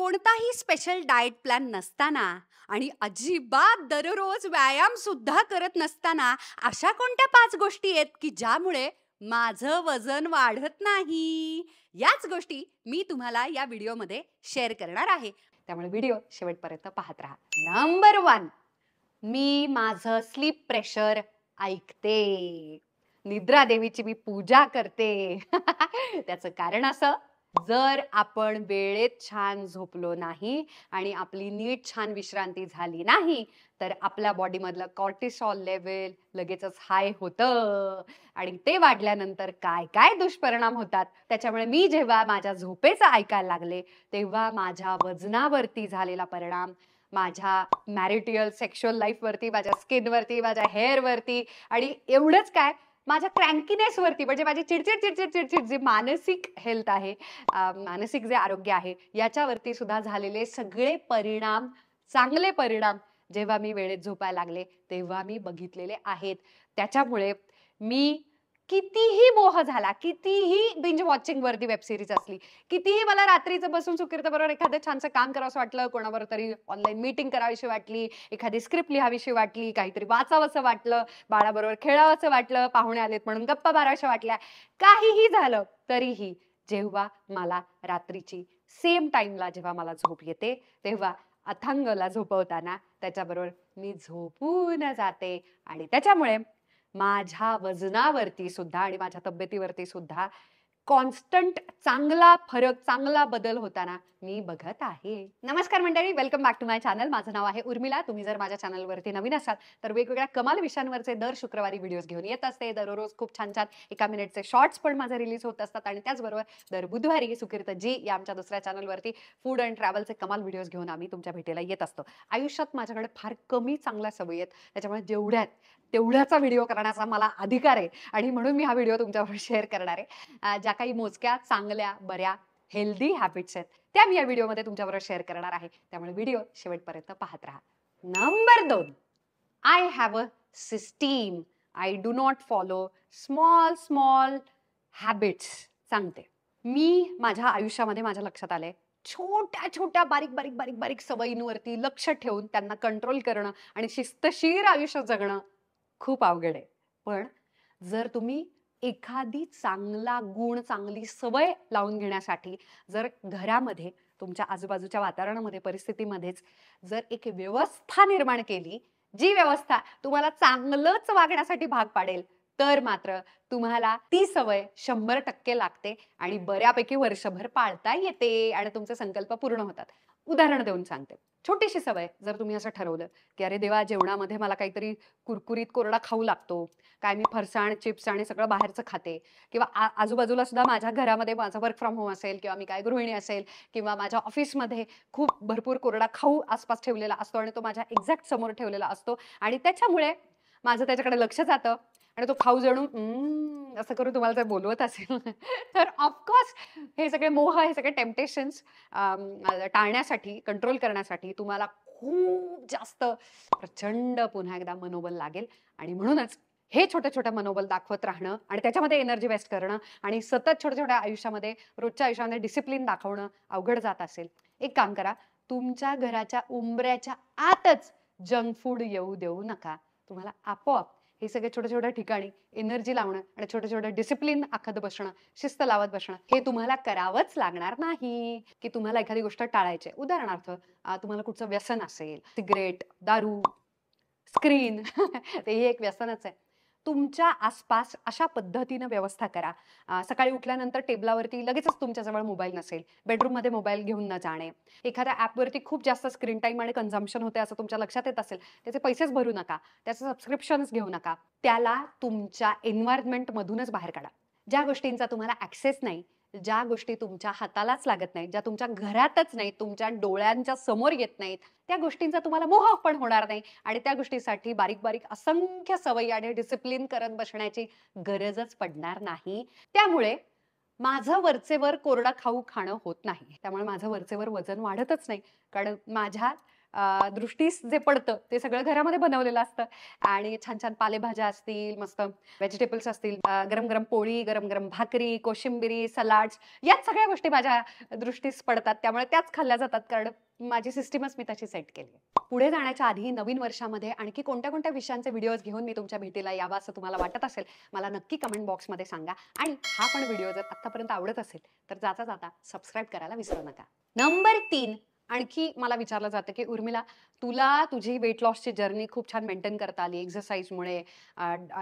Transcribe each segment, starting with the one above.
कोणताही special diet plan नसताना आणि अजिबात दररोज व्यायाम सुद्धा करत नसताना अशा कोणत्या पाच गोष्टी आहेत की ज्यामुळे माझं वजन वाढत नाही याच गोष्टी मी तुम्हाला या व्हिडिओमध्ये शेअर करणार आहे त्यामुळे व्हिडिओ शेवटपर्यंत पाहत राहा नंबर वन मी माझं स्लीप प्रेशर ऐकते निद्रा देवीची मी पूजा करते त्याचं कारण असं जर आपण वेळेत छान झोपलो नाही आणि आपली नीट छान विश्रांती झाली नाही तर आपल्या बॉडीमधलं कॉर्टिसॉल लेवल लगेचच हाय होतं आणि ते वाढल्यानंतर काय काय दुष्परिणाम होतात त्याच्यामुळे मी जेव्हा माझ्या झोपेचं ऐकायला लागले तेव्हा माझ्या वजनावरती झालेला परिणाम माझ्या मॅरिटियल सेक्शुअल लाईफवरती माझ्या स्किनवरती माझ्या हेअरवरती आणि एवढंच काय माझ्या क्रँकीनेसवरती म्हणजे माझी चिडचिड चिडचिड चिडचिड जी मानसिक हेल्थ आहे मानसिक जे आरोग्य आहे याच्यावरती सुद्धा झालेले सगळे परिणाम चांगले परिणाम जेव्हा मी वेळेत झोपायला लागले तेव्हा मी बघितलेले आहेत त्याच्यामुळे मी कितीही मोह झाला कितीही बिंज वॉचिंग वरती वेब सिरीज असली कितीही मला रात्रीचं बसून सुकिर्त बरोबर एखादं छानसं काम करावं वाटलं कोणाबरोबर तरी ऑनलाईन मीटिंग करावीशी वाटली एखादी स्क्रिप्ट लिहावीशी वाटली काहीतरी वाचावं असं वाटलं बाळाबरोबर खेळावं असं वाटलं पाहुणे आलेत म्हणून गप्पा मारायच्या वाटल्या काहीही झालं तरीही जेव्हा मला रात्रीची सेम टाइमला जेव्हा मला झोप येते तेव्हा अथांगला झोपवताना त्याच्याबरोबर मी झोपून जाते आणि त्याच्यामुळे माझ्या वजनावरती सुद्धा आणि माझ्या तब्येतीवरती सुद्धा कॉन्स्टंट चांगला फरक चांगला बदल होताना मी बघत आहे नमस्कार मंडळी welcome back to my channel माझं नाव आहे उर्मिला तुम्ही जर माझ्या चॅनलवरती नवीन असाल तर वेगवेगळ्या कमाल विषयांवरचे दर शुक्रवारी व्हिडिओज घेऊन येत असते दररोज खूप छान छान एका मिनिटचे शॉर्ट्स पण माझे रिलीज होत असतात आणि त्याचबरोबर दर बुधवारी सुकीर्त जी या आमच्या दुसऱ्या चॅनलवरती फूड अँड ट्रॅव्हलचे कमाल व्हिडिओज घेऊन आम्ही तुमच्या भेटीला येत असतो आयुष्यात माझ्याकडे फार कमी चांगल्या सवयी आहेत त्याच्यामुळे जेवढ्यात तेवढ्याचा व्हिडिओ करण्याचा मला अधिकार आहे आणि म्हणून मी हा व्हिडिओ तुमच्याबरोबर शेअर करणार आहे ज्या काही मोजक्या चांगल्या बऱ्या हेल्दी हॅबिट्स आहेत त्या मी या व्हिडिओमध्ये तुमच्याबरोबर शेअर करणार आहे त्यामुळे व्हिडिओ शेवटपर्यंत पाहत राहा नंबर दोन I have a system I do not follow small small habits सांगते मी माझ्या आयुष्यामध्ये माझ्या लक्षात आले छोट्या छोट्या बारीक बारीक बारीक बारीक सवयींवरती लक्ष ठेवून त्यांना कंट्रोल करणं आणि शिस्तशीर आयुष्य जगणं खूप अवघड आहे पण जर तुम्ही एखादी चांगला गुण चांगली सवय लावून घेण्यासाठी जर घरामध्ये तुमच्या आजूबाजूच्या वातावरणामध्ये परिस्थितीमध्येच जर एक व्यवस्था निर्माण केली जी व्यवस्था तुम्हाला चांगलंच वागण्यासाठी भाग पाडेल तर मात्र तुम्हाला ती सवय शंभर टक्के लागते आणि बऱ्यापैकी वर्षभर पाळता येते आणि तुमचे संकल्प पूर्ण होतात उदाहरण देऊन सांगते छोटीशी सवय जर तुम्ही असं ठरवलं की अरे देवा जेवणामध्ये मला काहीतरी कुरकुरीत कोरडा खाऊ लागतो काय मी फरसाण चिप्स आणि सगळं बाहेरचं खाते किंवा आजूबाजूला सुद्धा माझ्या घरामध्ये माझं वर्क फ्रॉम होम असेल किंवा मी काय गृहिणी असेल किंवा माझ्या ऑफिसमध्ये खूप भरपूर कोरडा खाऊ आसपास ठेवलेला असतो आणि तो माझ्या एक्झॅक्ट समोर ठेवलेला असतो आणि त्याच्यामुळे माझं त्याच्याकडे लक्ष जातं आणि तो खाऊ जणू असं करून तुम्हाला जर बोलवत असेल तर ऑफकोर्स हे सगळे मोह हे सगळे टेम्पटेशन्स टाळण्यासाठी कंट्रोल करण्यासाठी तुम्हाला खूप जास्त प्रचंड पुन्हा एकदा मनोबल लागेल आणि म्हणूनच हे छोटे छोटे मनोबल दाखवत राहणं आणि त्याच्यामध्ये एनर्जी वेस्ट करणं आणि सतत छोट्या छोट्या आयुष्यामध्ये रोजच्या आयुष्यामध्ये डिसिप्लिन दाखवणं अवघड जात असेल एक काम करा तुमच्या घराच्या उंबऱ्याच्या आतच जंक फूड येऊ देऊ नका तुम्हाला आपोआप हे सगळे छोट्या छोट्या ठिकाणी एनर्जी लावणं आणि छोट्या छोट्या डिसिप्लिन आखत बसणं शिस्त लावत बसणं हे तुम्हाला करावंच लागणार नाही की तुम्हाला एखादी गोष्ट टाळायची उदाहरणार्थ तुम्हाला कुठचं व्यसन असेल सिगरेट दारू स्क्रीन ते एक व्यसनच आहे तुमच्या आसपास अशा पद्धतीनं व्यवस्था करा सकाळी उठल्यानंतर टेबलावरती लगेचच तुमच्याजवळ मोबाईल नसेल बेडरूममध्ये मोबाईल घेऊन न जाणे एखाद्या ऍपवरती खूप जास्त स्क्रीन टाईम आणि कन्झम्पन होते असं तुमच्या लक्षात येत असेल त्याचे पैसेच भरू नका त्याचं सबस्क्रिप्शन्स घेऊ नका त्याला तुमच्या मधूनच बाहेर काढा ज्या गोष्टींचा तुम्हाला ॲक्सेस नाही ज्या गोष्टी तुमच्या हातालाच लागत नाहीत ज्या तुमच्या घरातच नाहीत तुमच्या डोळ्यांच्या समोर येत नाहीत त्या गोष्टींचा तुम्हाला मोह पण होणार नाही आणि त्या गोष्टीसाठी बारीक बारीक असंख्य सवयी आणि डिसिप्लिन करत बसण्याची गरजच पडणार नाही त्यामुळे माझं वरचेवर कोरडा खाऊ खाणं होत नाही त्यामुळे माझं वरचेवर वजन वाढतच नाही कारण माझ्या दृष्टीस जे पडतं ते सगळं घरामध्ये बनवलेलं असतं आणि छान छान पालेभाज्या असतील मस्त व्हेजिटेबल्स असतील गरम गरम पोळी गरम गरम भाकरी कोशिंबिरी सलाड याच सगळ्या गोष्टी माझ्या दृष्टीस पडतात त्यामुळे त्याच खाल्ल्या जातात कारण माझी सिस्टीमच मी तशी सेट केली पुढे जाण्याच्या आधी नवीन वर्षामध्ये आणखी कोणत्या कोणत्या विषयांचे व्हिडिओज घेऊन मी तुमच्या भेटीला यावा असं तुम्हाला वाटत असेल मला नक्की कमेंट बॉक्समध्ये सांगा आणि हा पण व्हिडिओ जर आतापर्यंत आवडत असेल तर जाता जाता सबस्क्राईब करायला विसरू नका नंबर तीन आणखी मला विचारलं जातं की उर्मिला तुला तुझी वेट लॉसची जर्नी खूप छान मेंटेन करता आली एक्सरसाइजमुळे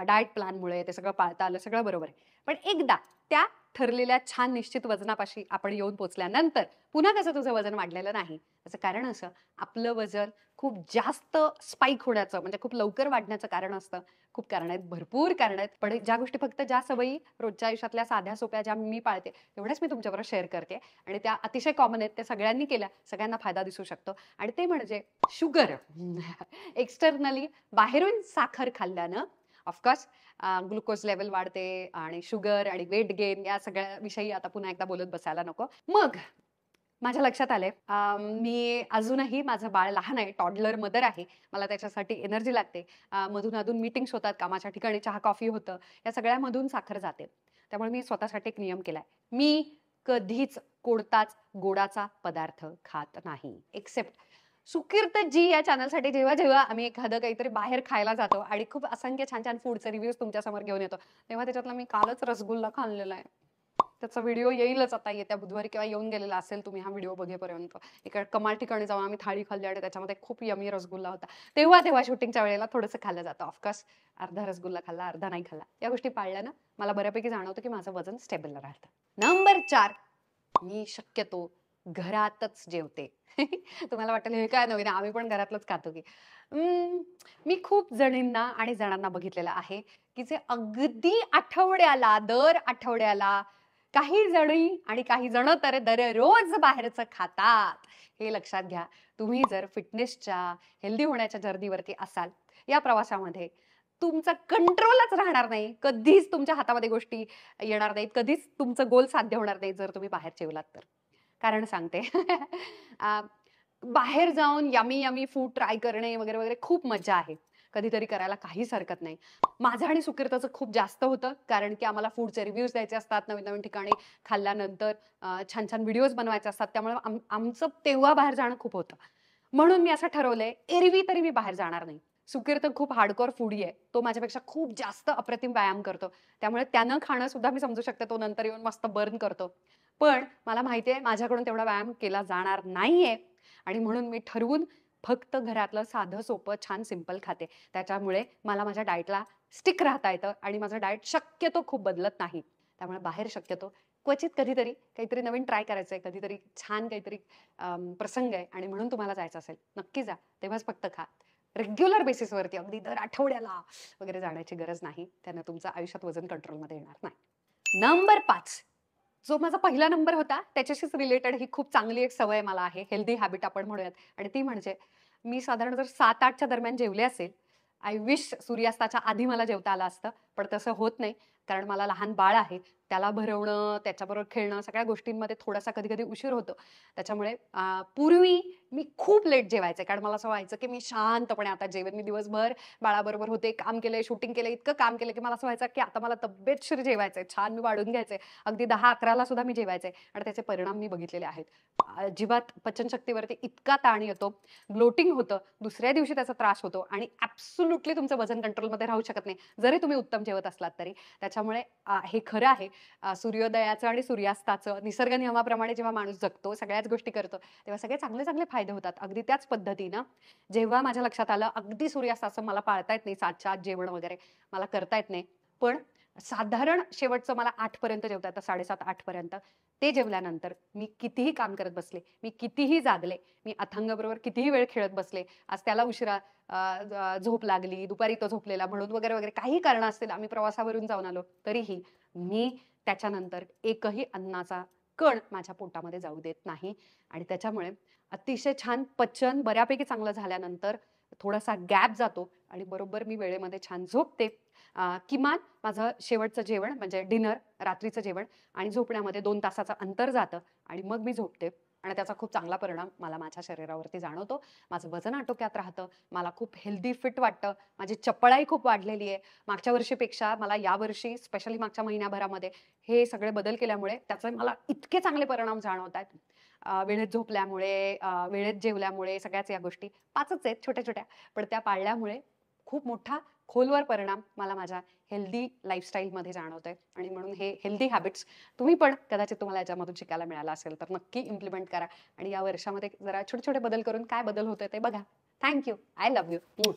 डाएट प्लॅनमुळे ते सगळं पाळता आलं सगळं बरोबर आहे पण एकदा त्या ठरलेल्या छान निश्चित वजनापाशी आपण येऊन पोचल्यानंतर पुन्हा कसं तुझं वजन वाढलेलं नाही त्याचं कारण असं आपलं वजन खूप जास्त स्पाईक होण्याचं म्हणजे खूप लवकर वाढण्याचं कारण असतं खूप कारण आहेत भरपूर कारण आहेत पण ज्या गोष्टी फक्त ज्या सवयी रोजच्या आयुष्यातल्या साध्या सोप्या ज्या मी पाळते तेवढ्याच मी तुमच्याबरोबर शेअर करते आणि त्या अतिशय कॉमन आहेत त्या सगळ्यांनी केल्या सगळ्यांना फायदा दिसू शकतो आणि ते म्हणजे शुगर एक्सटर्नली बाहेरून साखर खाल्ल्यानं ऑफकोर्स ग्लुकोज लेवल वाढते आणि शुगर आणि वेट गेन या सगळ्याविषयी आता पुन्हा एकदा बोलत बसायला नको मग माझ्या लक्षात आले मी अजूनही माझं बाळ लहान आहे टॉडलर मदर आहे मला त्याच्यासाठी एनर्जी लागते मधून अधून मिटिंग्स होतात कामाच्या ठिकाणी चहा कॉफी होतं या सगळ्यामधून साखर जाते त्यामुळे मी स्वतःसाठी एक नियम केलाय मी कधीच कोणताच गोडाचा पदार्थ खात नाही एक्सेप्ट सुकीर्त जी या चॅनलसाठी जेव्हा जेव्हा आम्ही एखादं काहीतरी बाहेर खायला जातो आणि खूप असंख्य छान छान फूडचे रिव्ह्यूज तुमच्या समोर घेऊन येतो तेव्हा त्याच्यातला मी कालच रसगुल्ला खाल्लेला आहे त्याचा व्हिडिओ येईलच आता येत्या बुधवारी किंवा येऊन गेलेला असेल तुम्ही हा व्हिडिओ बघेपर्यंत इकडे कमाल ठिकाणी जाऊन आम्ही थाळी खाल्ली आणि त्याच्यामध्ये खूप यमी रसगुल्ला होता तेव्हा तेव्हा शूटिंगच्या वेळेला थोडंसं खाल्लं जातं ऑफकोर्स अर्धा रसगुल्ला खाल्ला अर्धा नाही खाल्ला या गोष्टी पाळल्यानं मला बऱ्यापैकी जाणवतं की माझं वजन स्टेबल राहतं नंबर चार मी शक्यतो घरातच जेवते तुम्हाला वाटेल हे काय नवीन आम्ही पण घरातलंच खातो की मी खूप जणींना आणि जणांना बघितलेलं आहे की जे अगदी आठवड्याला दर आठवड्याला काही जणी आणि काही जण तर दररोज बाहेरचं खातात हे लक्षात घ्या तुम्ही जर फिटनेसच्या हेल्दी होण्याच्या जर्नीवरती असाल या प्रवासामध्ये तुमचा कंट्रोलच राहणार नाही कधीच तुमच्या हातामध्ये गोष्टी येणार नाहीत कधीच तुमचं गोल साध्य होणार नाही जर तुम्ही बाहेर जेवलात तर कारण सांगते बाहेर जाऊन यामी यामी फूड ट्राय करणे वगैरे वगैरे खूप मजा आहे कधीतरी करायला काहीच हरकत नाही माझं आणि सुकिर्ताचं खूप जास्त होतं कारण की आम्हाला फूडचे रिव्ह्यूज द्यायचे असतात नवीन नवीन ठिकाणी खाल्ल्यानंतर छान छान व्हिडिओज बनवायचे असतात त्यामुळे आम आमचं तेव्हा बाहेर जाणं खूप होतं म्हणून मी असं ठरवलंय एरवी तरी मी बाहेर जाणार नाही सुकिर्त खूप हार्डकोर फूडी आहे तो माझ्यापेक्षा खूप जास्त अप्रतिम व्यायाम करतो त्यामुळे त्यानं खाणं सुद्धा मी समजू शकते तो नंतर येऊन मस्त बर्न करतो पण मला माहिती आहे माझ्याकडून तेवढा व्यायाम केला जाणार नाहीये आणि म्हणून मी ठरवून फक्त घरातलं साधं सोपं छान सिम्पल खाते त्याच्यामुळे मला माझ्या डाएटला स्टिक राहता येतं आणि माझं डाएट शक्यतो खूप बदलत नाही त्यामुळे बाहेर शक्यतो क्वचित कधीतरी काहीतरी नवीन ट्राय करायचं आहे कधीतरी छान काहीतरी प्रसंग आहे आणि म्हणून तुम्हाला जायचं असेल नक्की जा तेव्हाच फक्त खा रेग्युलर बेसिसवरती अगदी दर आठवड्याला वगैरे जाण्याची गरज नाही त्यांना तुमचं आयुष्यात वजन कंट्रोलमध्ये येणार नाही नंबर पाच जो माझा पहिला नंबर होता त्याच्याशीच रिलेटेड ही खूप चांगली एक सवय मला आहे हेल्दी हॅबिट आपण म्हणूयात आणि ती म्हणजे मी साधारण जर सात आठच्या दरम्यान जेवले असेल आय विश सूर्यास्ताच्या आधी मला जेवता आलं असतं पण तसं होत नाही कारण मला लहान बाळ आहे त्याला भरवणं त्याच्याबरोबर खेळणं सगळ्या गोष्टींमध्ये थोडासा कधी कधी उशीर होतो त्याच्यामुळे पूर्वी मी खूप लेट जेवायचे कारण मला असं व्हायचं की मी शांतपणे आता जेवण मी दिवसभर बाळाबरोबर होते काम केले शूटिंग केलं इतकं काम केलं की मला असं व्हायचं की आता मला तब्येतशीर जेवायचंय छान मी वाढून घ्यायचंय अगदी दहा अकराला सुद्धा मी जेवायचे आणि त्याचे परिणाम मी बघितलेले आहेत अजिबात पचनशक्तीवरती इतका ताण येतो ब्लोटिंग होतं दुसऱ्या दिवशी त्याचा त्रास होतो आणि ॲब्सुल्युटली तुमचं वजन कंट्रोलमध्ये राहू शकत नाही जरी तुम्ही उत्तम जेवत असलात तरी त्याच्यामुळे हे खरं आहे सूर्योदयाचं आणि सूर्यास्ताचं निसर्ग नियमाप्रमाणे जेव्हा माणूस जगतो सगळ्याच गोष्टी करतो तेव्हा सगळे चांगले चांगले फायदे होतात अगदी त्याच पद्धतीनं जेव्हा माझ्या लक्षात आलं अगदी सूर्यास्ताचं मला पाळता येत नाही सातच्या आत जेवण वगैरे मला करता येत नाही पण साधारण शेवटचं मला आठपर्यंत जेवता येतं साडेसात पर्यंत ते जेवल्यानंतर मी कितीही काम करत बसले मी कितीही जागले मी अथांगाबरोबर कितीही वेळ खेळत बसले आज त्याला उशिरा झोप लागली दुपारी तो झोपलेला म्हणून वगैरे वगैरे काही कारण असतील आम्ही प्रवासावरून जाऊन आलो तरीही मी त्याच्यानंतर एकही अन्नाचा कण माझ्या पोटामध्ये जाऊ देत नाही आणि त्याच्यामुळे अतिशय छान पचन बऱ्यापैकी चांगलं झाल्यानंतर थोडासा गॅप जातो आणि बरोबर मी वेळेमध्ये छान झोपते किमान माझं शेवटचं जेवण म्हणजे डिनर रात्रीचं जेवण आणि झोपण्यामध्ये दोन तासाचं अंतर जातं आणि मग मी झोपते आणि त्याचा खूप चांगला परिणाम मला माझ्या शरीरावरती जाणवतो माझं वजन आटोक्यात राहतं मला खूप हेल्दी फिट वाटतं माझी चपळाई खूप वाढलेली आहे मागच्या वर्षीपेक्षा मला यावर्षी स्पेशली मागच्या महिन्याभरामध्ये हे सगळे बदल केल्यामुळे त्याचे मला इतके चांगले परिणाम जाणवत आहेत वेळेत झोपल्यामुळे वेळेत जेवल्यामुळे सगळ्याच या गोष्टी पाचच आहेत छोट्या छोट्या पण त्या पाळल्यामुळे खूप मोठा खोलवर परिणाम मला माझ्या हेल्दी लाईफस्टाईलमध्ये जाणवत आहे आणि म्हणून हे हेल्दी हॅबिट्स तुम्ही पण कदाचित तुम्हाला याच्यामधून शिकायला मिळाला असेल तर नक्की इम्प्लिमेंट करा आणि या वर्षामध्ये जरा छोटे छोटे बदल करून काय बदल होतोय ते बघा थँक्यू आय लव्ह यू